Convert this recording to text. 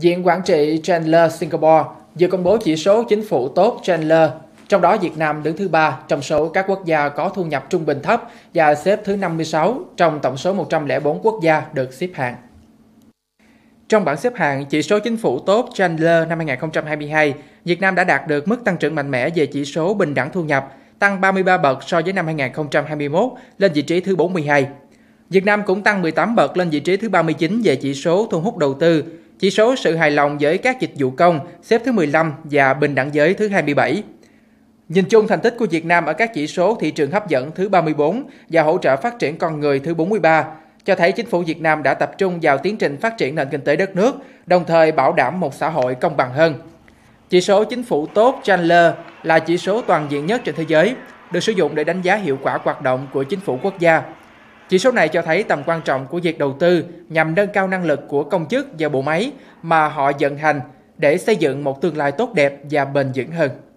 Diện quản trị Chandler Singapore vừa công bố chỉ số chính phủ tốt Chandler, trong đó Việt Nam đứng thứ ba trong số các quốc gia có thu nhập trung bình thấp và xếp thứ 56 trong tổng số 104 quốc gia được xếp hạng. Trong bảng xếp hạng chỉ số chính phủ tốt Chandler năm 2022, Việt Nam đã đạt được mức tăng trưởng mạnh mẽ về chỉ số bình đẳng thu nhập, tăng 33 bậc so với năm 2021 lên vị trí thứ 42. Việt Nam cũng tăng 18 bậc lên vị trí thứ 39 về chỉ số thu hút đầu tư, chỉ số sự hài lòng với các dịch vụ công xếp thứ 15 và bình đẳng giới thứ 27. Nhìn chung thành tích của Việt Nam ở các chỉ số thị trường hấp dẫn thứ 34 và hỗ trợ phát triển con người thứ 43 cho thấy chính phủ Việt Nam đã tập trung vào tiến trình phát triển nền kinh tế đất nước, đồng thời bảo đảm một xã hội công bằng hơn. Chỉ số chính phủ tốt Chandler là chỉ số toàn diện nhất trên thế giới, được sử dụng để đánh giá hiệu quả hoạt động của chính phủ quốc gia chỉ số này cho thấy tầm quan trọng của việc đầu tư nhằm nâng cao năng lực của công chức và bộ máy mà họ vận hành để xây dựng một tương lai tốt đẹp và bền vững hơn.